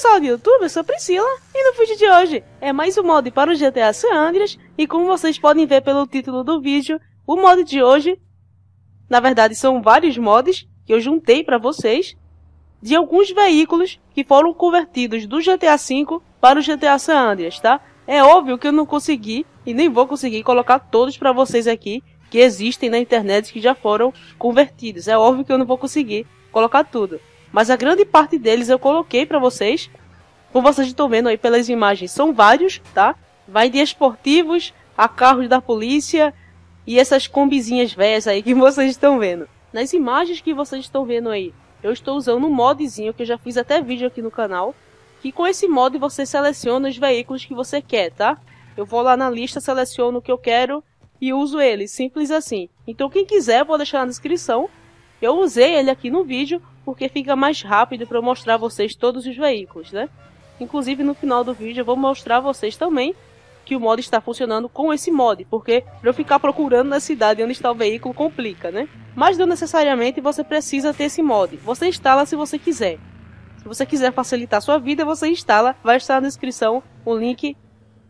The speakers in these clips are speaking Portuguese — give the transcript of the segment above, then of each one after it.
pessoal do YouTube, eu sou Priscila e no vídeo de hoje é mais um mod para o GTA San Andreas e como vocês podem ver pelo título do vídeo, o mod de hoje, na verdade são vários mods que eu juntei para vocês, de alguns veículos que foram convertidos do GTA V para o GTA San Andreas, tá? É óbvio que eu não consegui e nem vou conseguir colocar todos para vocês aqui que existem na internet que já foram convertidos. É óbvio que eu não vou conseguir colocar tudo. Mas a grande parte deles eu coloquei para vocês. Como vocês estão vendo aí pelas imagens, são vários, tá? Vai de esportivos a carros da polícia e essas combizinhas velhas aí que vocês estão vendo. Nas imagens que vocês estão vendo aí, eu estou usando um modzinho que eu já fiz até vídeo aqui no canal. Que com esse mod você seleciona os veículos que você quer, tá? Eu vou lá na lista, seleciono o que eu quero e uso ele, simples assim. Então quem quiser, vou deixar na descrição. Eu usei ele aqui no vídeo, porque fica mais rápido para mostrar a vocês todos os veículos, né? Inclusive no final do vídeo eu vou mostrar a vocês também que o mod está funcionando com esse mod, porque para eu ficar procurando na cidade onde está o veículo complica, né? Mas não necessariamente você precisa ter esse mod. Você instala se você quiser. Se você quiser facilitar a sua vida, você instala. Vai estar na descrição o link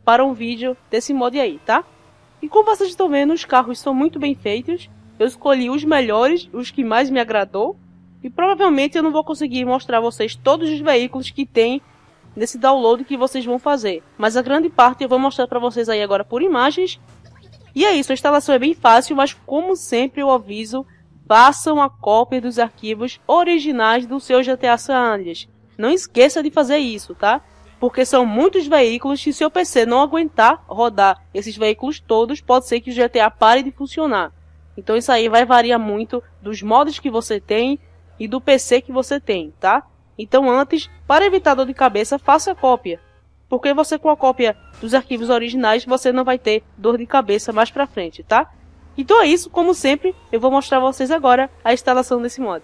para um vídeo desse mod aí, tá? E como vocês estão vendo, os carros são muito bem feitos. Eu escolhi os melhores, os que mais me agradou, e provavelmente eu não vou conseguir mostrar a vocês todos os veículos que tem nesse download que vocês vão fazer. Mas a grande parte eu vou mostrar para vocês aí agora por imagens. E é isso, a instalação é bem fácil, mas como sempre eu aviso, façam a cópia dos arquivos originais do seu GTA San Andreas. Não esqueça de fazer isso, tá? Porque são muitos veículos e se o PC não aguentar rodar esses veículos todos, pode ser que o GTA pare de funcionar. Então isso aí vai variar muito dos modos que você tem e do PC que você tem, tá? Então antes, para evitar dor de cabeça, faça cópia. Porque você com a cópia dos arquivos originais, você não vai ter dor de cabeça mais pra frente, tá? Então é isso, como sempre, eu vou mostrar a vocês agora a instalação desse mod.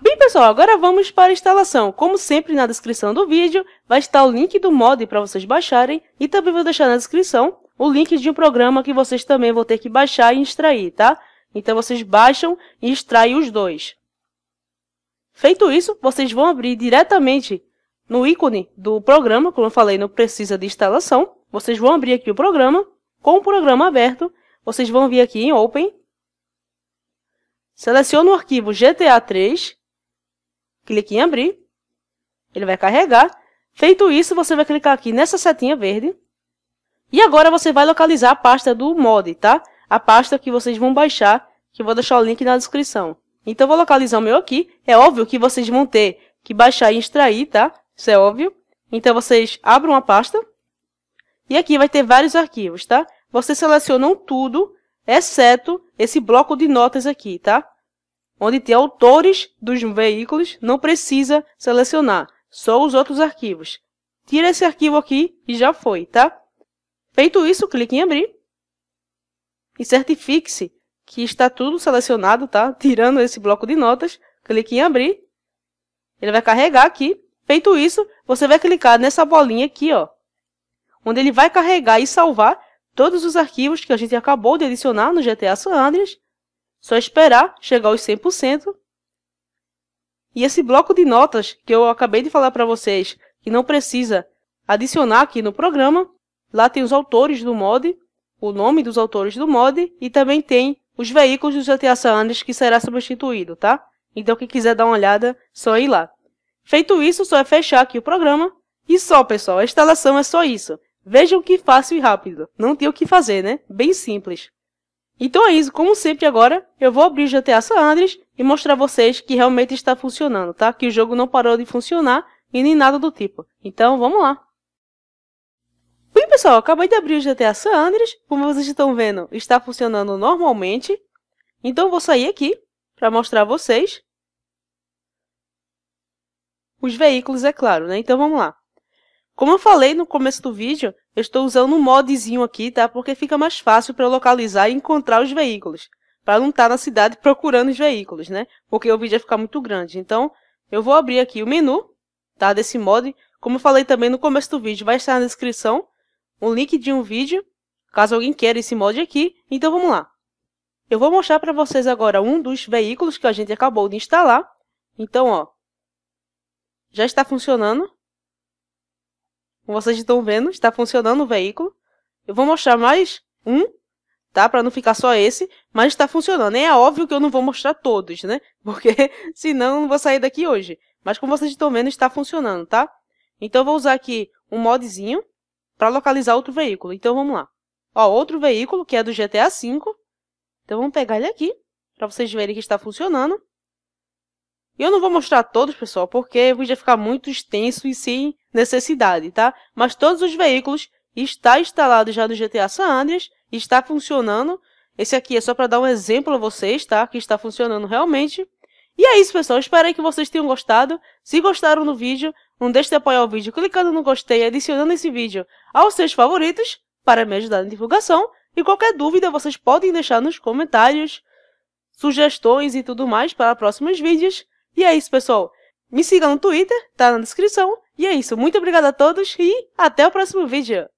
Bem pessoal, agora vamos para a instalação. Como sempre, na descrição do vídeo vai estar o link do mod para vocês baixarem e também vou deixar na descrição o link de um programa que vocês também vão ter que baixar e extrair, tá? Então, vocês baixam e extraem os dois. Feito isso, vocês vão abrir diretamente no ícone do programa, como eu falei, não precisa de instalação. Vocês vão abrir aqui o programa. Com o programa aberto, vocês vão vir aqui em Open. Seleciona o arquivo GTA 3. Clique em Abrir. Ele vai carregar. Feito isso, você vai clicar aqui nessa setinha verde. E agora você vai localizar a pasta do mod, tá? A pasta que vocês vão baixar, que eu vou deixar o link na descrição. Então, vou localizar o meu aqui. É óbvio que vocês vão ter que baixar e extrair, tá? Isso é óbvio. Então, vocês abram a pasta. E aqui vai ter vários arquivos, tá? Vocês selecionam tudo, exceto esse bloco de notas aqui, tá? Onde tem autores dos veículos, não precisa selecionar, só os outros arquivos. Tira esse arquivo aqui e já foi, tá? Feito isso, clique em abrir e certifique-se que está tudo selecionado, tá? Tirando esse bloco de notas, clique em abrir. Ele vai carregar aqui. Feito isso, você vai clicar nessa bolinha aqui, ó, onde ele vai carregar e salvar todos os arquivos que a gente acabou de adicionar no GTA San Andreas. Só esperar chegar aos 100%. E esse bloco de notas que eu acabei de falar para vocês, que não precisa adicionar aqui no programa, Lá tem os autores do mod, o nome dos autores do mod e também tem os veículos do GTA San Andreas que será substituído, tá? Então quem quiser dar uma olhada, só ir lá. Feito isso, só é fechar aqui o programa. E só, pessoal, a instalação é só isso. Vejam que fácil e rápido. Não tem o que fazer, né? Bem simples. Então é isso, como sempre agora, eu vou abrir o GTA San Andreas e mostrar a vocês que realmente está funcionando, tá? Que o jogo não parou de funcionar e nem nada do tipo. Então, vamos lá. Bem, pessoal, acabei de abrir o GTA San Andreas. Como vocês estão vendo, está funcionando normalmente. Então vou sair aqui para mostrar a vocês os veículos, é claro, né? Então vamos lá. Como eu falei no começo do vídeo, eu estou usando um modzinho aqui, tá? Porque fica mais fácil para localizar e encontrar os veículos. Para não estar tá na cidade procurando os veículos, né? Porque o vídeo ia ficar muito grande. Então, eu vou abrir aqui o menu, tá? Desse mod. Como eu falei também no começo do vídeo, vai estar na descrição um link de um vídeo, caso alguém queira esse mod aqui, então vamos lá. Eu vou mostrar para vocês agora um dos veículos que a gente acabou de instalar. Então, ó, já está funcionando. Como vocês estão vendo, está funcionando o veículo. Eu vou mostrar mais um, tá? Para não ficar só esse, mas está funcionando. É óbvio que eu não vou mostrar todos, né? Porque senão eu não vou sair daqui hoje. Mas como vocês estão vendo, está funcionando, tá? Então eu vou usar aqui um modzinho para localizar outro veículo. Então, vamos lá. Ó, outro veículo, que é do GTA V. Então, vamos pegar ele aqui, para vocês verem que está funcionando. Eu não vou mostrar todos, pessoal, porque vai ficar muito extenso e sem necessidade, tá? Mas todos os veículos está instalado já no GTA San Andreas, está funcionando. Esse aqui é só para dar um exemplo a vocês, tá? Que está funcionando realmente. E é isso, pessoal. Espero que vocês tenham gostado. Se gostaram do vídeo, não deixe de apoiar o vídeo clicando no gostei e adicionando esse vídeo aos seus favoritos para me ajudar na divulgação. E qualquer dúvida, vocês podem deixar nos comentários, sugestões e tudo mais para próximos vídeos. E é isso, pessoal. Me siga no Twitter, tá na descrição. E é isso. Muito obrigado a todos e até o próximo vídeo.